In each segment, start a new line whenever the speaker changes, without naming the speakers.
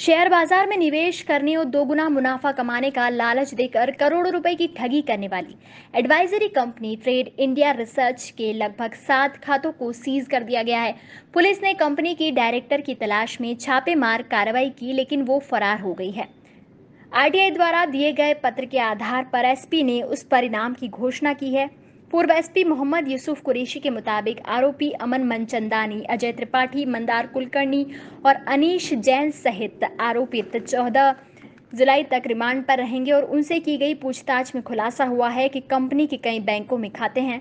share बाजार में निवेश करने और दोगुना मुनाफा कमाने का लालच देकर करोड़ों रुपए की ठगी करने वाली advisory company trade India research के लगभग सात खातों को सीज कर दिया गया है पुलिस ने कंपनी की डायरेक्टर की तलाश में छापेमार कार्रवाई की लेकिन वो फरार हो गई है आरटीआई द्वारा दिए गए पत्र के आधार पर एसपी ने उस परिणाम की घोषणा की है पूर्व एसपी मोहम्मद यूसुफ कुरेशी के मुताबिक आरोपी अमन मनचंदानी अजय त्रिपाठी मंदार कुलकर्णी और अनीश जैन सहित आरोपित चौदह जुलाई तक रिमांड पर रहेंगे और उनसे की गई पूछताछ में खुलासा हुआ है कि कंपनी के कई बैंकों में खाते हैं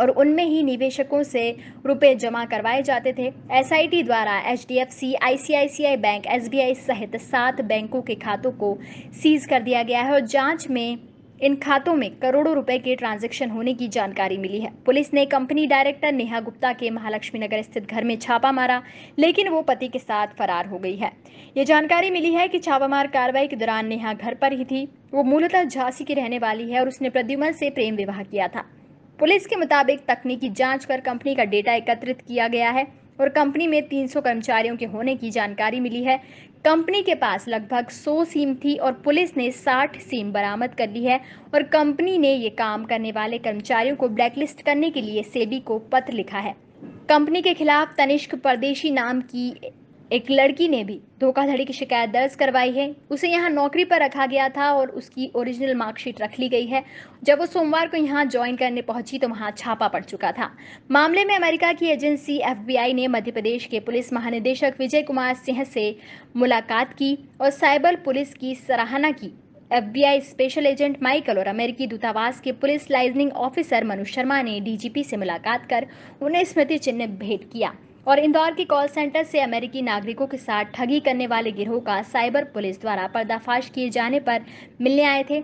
और उनमें ही निवेशकों से रुपए जमा करवाए जाते थे एसआईटी द्वारा एचडीएफसी, आईसीआईसीआई बैंक एसबीआई सहित सात बैंकों के खातों को सीज कर दिया गया है और जांच में इन खातों में करोड़ों रुपए के ट्रांजैक्शन होने की जानकारी मिली है पुलिस ने कंपनी डायरेक्टर नेहा गुप्ता के महालक्ष्मी नगर स्थित घर में छापा मारा लेकिन वो पति के साथ फरार हो गई है ये जानकारी मिली है कि छापामार कार्रवाई के दौरान नेहा घर पर ही थी वो मूलतः झांसी की रहने वाली है और उसने प्रद्युमन से प्रेम विवाह किया था पुलिस के मुताबिक तकनीकी जाँच कर कंपनी का डेटा एकत्रित किया गया है और कंपनी में 300 कर्मचारियों के होने की जानकारी मिली है कंपनी के पास लगभग 100 सीम थी और पुलिस ने 60 सीम बरामद कर ली है और कंपनी ने ये काम करने वाले कर्मचारियों को ब्लैकलिस्ट करने के लिए सेबी को पत्र लिखा है कंपनी के खिलाफ तनिष्क परदेशी नाम की एक लड़की ने भी धोखाधड़ी की शिकायत दर्ज करवाई है उसे यहाँ नौकरी पर रखा गया था और उसकी ओरिजिनल मार्कशीट रख ली गई है जब वो सोमवार को यहाँ ज्वाइन करने पहुंची तो वहाँ छापा पड़ चुका था मामले में अमेरिका की एजेंसी एफबीआई ने मध्य प्रदेश के पुलिस महानिदेशक विजय कुमार सिंह से मुलाकात की और साइबर पुलिस की सराहना की एफ स्पेशल एजेंट माइकल और अमेरिकी दूतावास के police liaisoning officer Manu Sharma ने डीजीपी से मुलाकात कर उन्हें स्मृति चिन्ह भेंट किया और इंदौर के कॉल सेंटर से अमेरिकी नागरिकों के साथ ठगी करने वाले गिरोह का साइबर पुलिस द्वारा पर्दाफाश किए जाने पर मिलने आए थे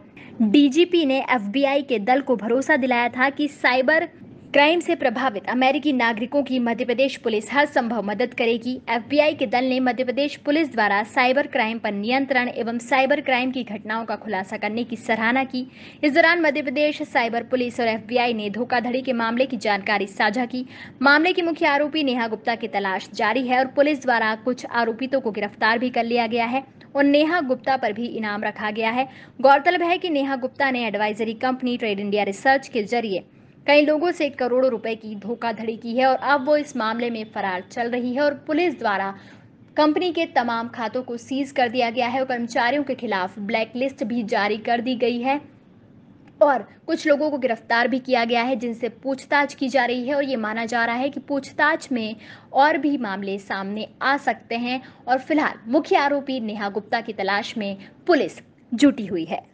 डीजीपी ने एफबीआई के दल को भरोसा दिलाया था कि साइबर क्राइम से प्रभावित अमेरिकी नागरिकों की मध्य प्रदेश पुलिस हर संभव मदद करेगी एफबीआई के दल ने मध्य प्रदेश पुलिस द्वारा साइबर क्राइम पर नियंत्रण एवं साइबर क्राइम की घटनाओं का खुलासा करने की सराहना की इस दौरान मध्य प्रदेश साइबर पुलिस और एफबीआई ने धोखाधड़ी के मामले की जानकारी साझा की मामले की मुख्य आरोपी नेहा गुप्ता की तलाश जारी है और पुलिस द्वारा कुछ आरोपितों को गिरफ्तार भी कर लिया गया है और नेहा गुप्ता पर भी इनाम रखा गया है गौरतलब है कि नेहा गुप्ता ने advisory company trade India research के जरिए कई लोगों से करोड़ों रुपए की धोखाधड़ी की है और अब वो इस मामले में फरार चल रही है और पुलिस द्वारा कंपनी के तमाम खातों को सीज कर दिया गया है और कर्मचारियों के खिलाफ ब्लैक लिस्ट भी जारी कर दी गई है और कुछ लोगों को गिरफ्तार भी किया गया है जिनसे पूछताछ की जा रही है और ये माना जा रहा है कि पूछताछ में और भी मामले सामने आ सकते हैं और फिलहाल मुख्य आरोपी नेहा गुप्ता की तलाश में पुलिस जुटी हुई है